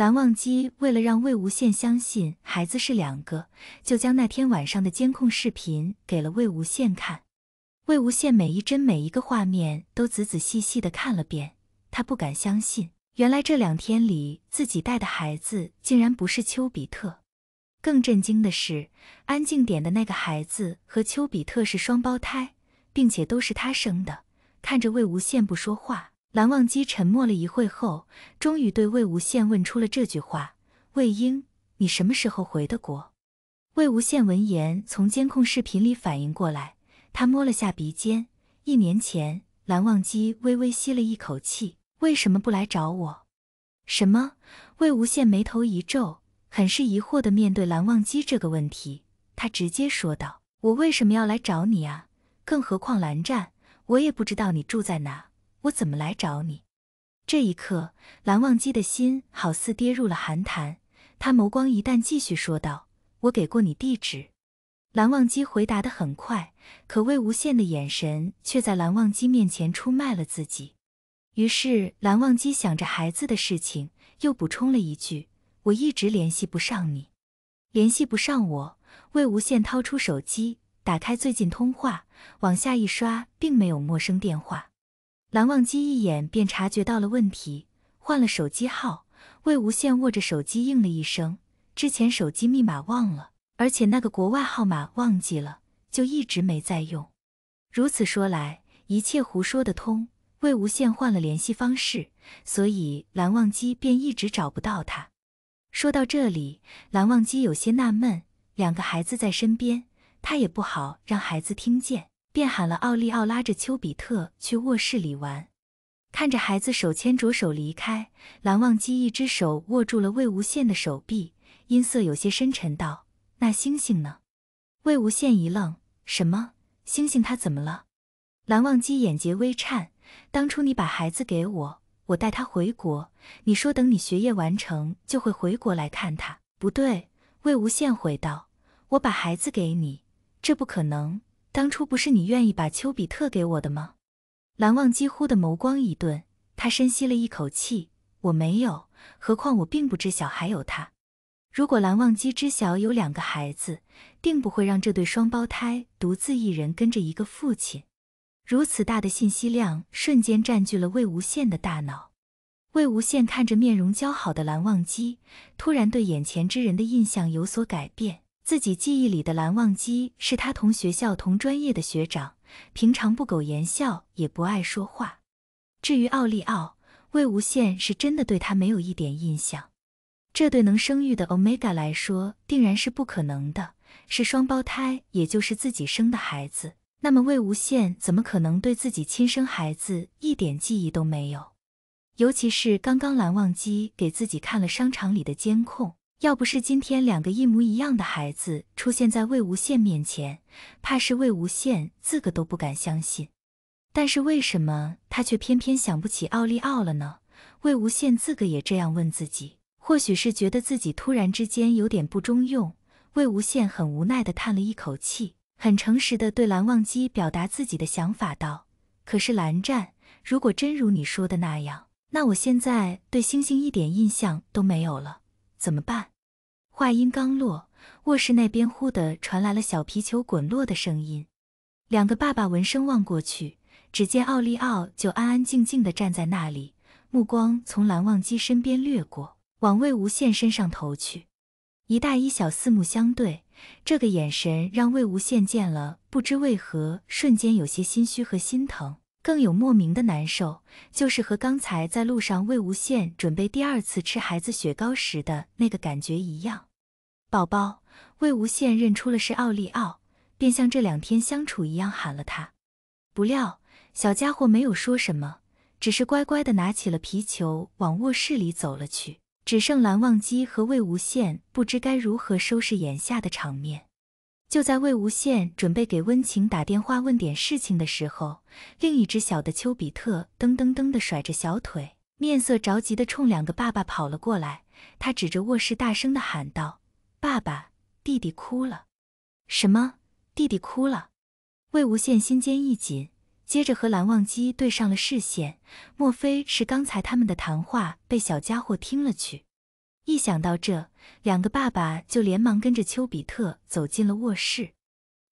蓝忘机为了让魏无羡相信孩子是两个，就将那天晚上的监控视频给了魏无羡看。魏无羡每一帧每一个画面都仔仔细细的看了遍，他不敢相信，原来这两天里自己带的孩子竟然不是丘比特。更震惊的是，安静点的那个孩子和丘比特是双胞胎，并且都是他生的。看着魏无羡不说话。蓝忘机沉默了一会后，终于对魏无羡问出了这句话：“魏婴，你什么时候回的国？”魏无羡闻言，从监控视频里反应过来，他摸了下鼻尖。一年前，蓝忘机微微吸了一口气：“为什么不来找我？”什么？魏无羡眉头一皱，很是疑惑的面对蓝忘机这个问题，他直接说道：“我为什么要来找你啊？更何况蓝湛，我也不知道你住在哪。”我怎么来找你？这一刻，蓝忘机的心好似跌入了寒潭。他眸光一淡，继续说道：“我给过你地址。”蓝忘机回答的很快，可魏无羡的眼神却在蓝忘机面前出卖了自己。于是，蓝忘机想着孩子的事情，又补充了一句：“我一直联系不上你，联系不上我。”魏无羡掏出手机，打开最近通话，往下一刷，并没有陌生电话。蓝忘机一眼便察觉到了问题，换了手机号。魏无羡握着手机应了一声：“之前手机密码忘了，而且那个国外号码忘记了，就一直没再用。”如此说来，一切胡说得通。魏无羡换了联系方式，所以蓝忘机便一直找不到他。说到这里，蓝忘机有些纳闷：两个孩子在身边，他也不好让孩子听见。便喊了奥利奥，拉着丘比特去卧室里玩。看着孩子手牵着手离开，蓝忘机一只手握住了魏无羡的手臂，音色有些深沉道：“那星星呢？”魏无羡一愣：“什么星星？他怎么了？”蓝忘机眼睫微颤：“当初你把孩子给我，我带他回国，你说等你学业完成就会回国来看他。”“不对。”魏无羡回道：“我把孩子给你，这不可能。”当初不是你愿意把丘比特给我的吗？蓝忘机忽的眸光一顿，他深吸了一口气：“我没有，何况我并不知晓还有他。如果蓝忘机知晓有两个孩子，定不会让这对双胞胎独自一人跟着一个父亲。如此大的信息量，瞬间占据了魏无羡的大脑。魏无羡看着面容姣好的蓝忘机，突然对眼前之人的印象有所改变。”自己记忆里的蓝忘机是他同学校同专业的学长，平常不苟言笑，也不爱说话。至于奥利奥，魏无羡是真的对他没有一点印象。这对能生育的 Omega 来说，定然是不可能的。是双胞胎，也就是自己生的孩子。那么魏无羡怎么可能对自己亲生孩子一点记忆都没有？尤其是刚刚蓝忘机给自己看了商场里的监控。要不是今天两个一模一样的孩子出现在魏无羡面前，怕是魏无羡自个都不敢相信。但是为什么他却偏偏想不起奥利奥了呢？魏无羡自个也这样问自己。或许是觉得自己突然之间有点不中用，魏无羡很无奈的叹了一口气，很诚实的对蓝忘机表达自己的想法道：“可是蓝湛，如果真如你说的那样，那我现在对星星一点印象都没有了。”怎么办？话音刚落，卧室那边忽地传来了小皮球滚落的声音。两个爸爸闻声望过去，只见奥利奥就安安静静的站在那里，目光从蓝忘机身边掠过，往魏无羡身上投去。一大一小四目相对，这个眼神让魏无羡见了，不知为何瞬间有些心虚和心疼。更有莫名的难受，就是和刚才在路上魏无羡准备第二次吃孩子雪糕时的那个感觉一样。宝宝，魏无羡认出了是奥利奥，便像这两天相处一样喊了他。不料小家伙没有说什么，只是乖乖的拿起了皮球往卧室里走了去。只剩蓝忘机和魏无羡不知该如何收拾眼下的场面。就在魏无羡准备给温情打电话问点事情的时候，另一只小的丘比特噔噔噔地甩着小腿，面色着急地冲两个爸爸跑了过来。他指着卧室大声地喊道：“爸爸，弟弟哭了！”“什么？弟弟哭了？”魏无羡心尖一紧，接着和蓝忘机对上了视线。莫非是刚才他们的谈话被小家伙听了去？一想到这两个爸爸，就连忙跟着丘比特走进了卧室。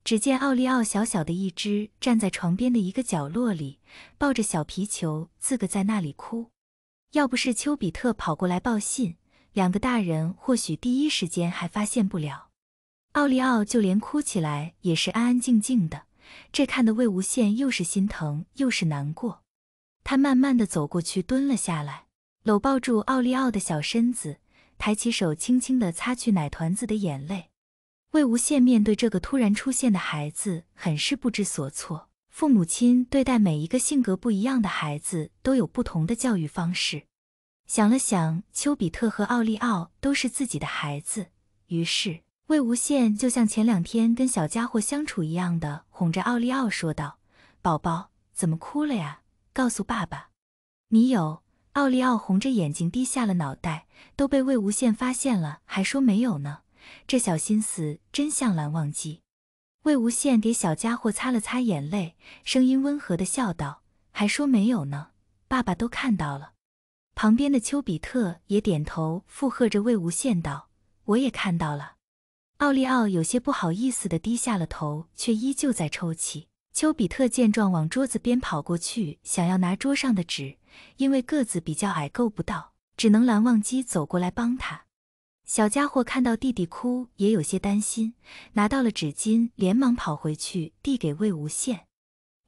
只见奥利奥小小的一只，站在床边的一个角落里，抱着小皮球，自个在那里哭。要不是丘比特跑过来报信，两个大人或许第一时间还发现不了。奥利奥就连哭起来也是安安静静的，这看得魏无羡又是心疼又是难过。他慢慢的走过去，蹲了下来，搂抱住奥利奥的小身子。抬起手，轻轻地擦去奶团子的眼泪。魏无羡面对这个突然出现的孩子，很是不知所措。父母亲对待每一个性格不一样的孩子，都有不同的教育方式。想了想，丘比特和奥利奥都是自己的孩子，于是魏无羡就像前两天跟小家伙相处一样的哄着奥利奥说道：“宝宝，怎么哭了呀？告诉爸爸，你有。”奥利奥红着眼睛低下了脑袋，都被魏无羡发现了，还说没有呢，这小心思真像蓝忘机。魏无羡给小家伙擦了擦眼泪，声音温和的笑道：“还说没有呢，爸爸都看到了。”旁边的丘比特也点头附和着魏无羡道：“我也看到了。”奥利奥有些不好意思的低下了头，却依旧在抽泣。丘比特见状，往桌子边跑过去，想要拿桌上的纸。因为个子比较矮，够不到，只能蓝忘机走过来帮他。小家伙看到弟弟哭，也有些担心，拿到了纸巾，连忙跑回去递给魏无羡。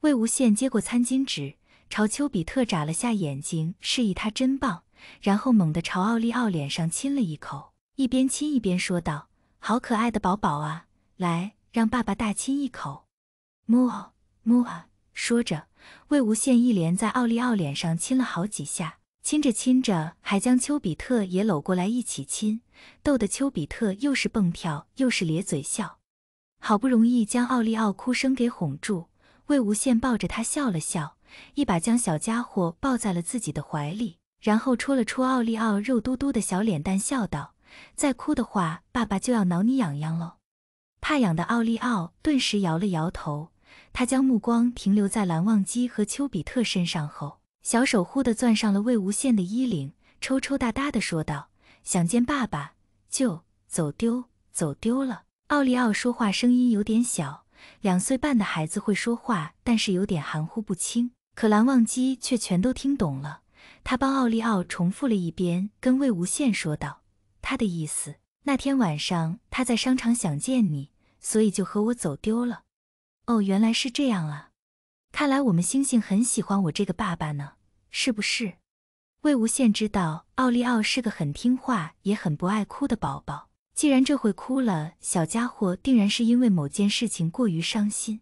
魏无羡接过餐巾纸，朝丘比特眨了下眼睛，示意他真棒，然后猛地朝奥利奥脸上亲了一口，一边亲一边说道：“好可爱的宝宝啊，来，让爸爸大亲一口，木啊木啊。”说着，魏无羡一连在奥利奥脸上亲了好几下，亲着亲着，还将丘比特也搂过来一起亲，逗得丘比特又是蹦跳又是咧嘴笑。好不容易将奥利奥哭声给哄住，魏无羡抱着他笑了笑，一把将小家伙抱在了自己的怀里，然后戳了戳奥利奥肉嘟嘟的小脸蛋，笑道：“再哭的话，爸爸就要挠你痒痒喽。”怕痒的奥利奥顿时摇了摇头。他将目光停留在蓝忘机和丘比特身上后，小手忽地攥上了魏无羡的衣领，抽抽搭搭地说道：“想见爸爸，就走丢，走丢了。”奥利奥说话声音有点小，两岁半的孩子会说话，但是有点含糊不清。可蓝忘机却全都听懂了，他帮奥利奥重复了一遍，跟魏无羡说道：“他的意思，那天晚上他在商场想见你，所以就和我走丢了。”哦，原来是这样啊！看来我们星星很喜欢我这个爸爸呢，是不是？魏无羡知道奥利奥是个很听话也很不爱哭的宝宝，既然这会哭了，小家伙定然是因为某件事情过于伤心。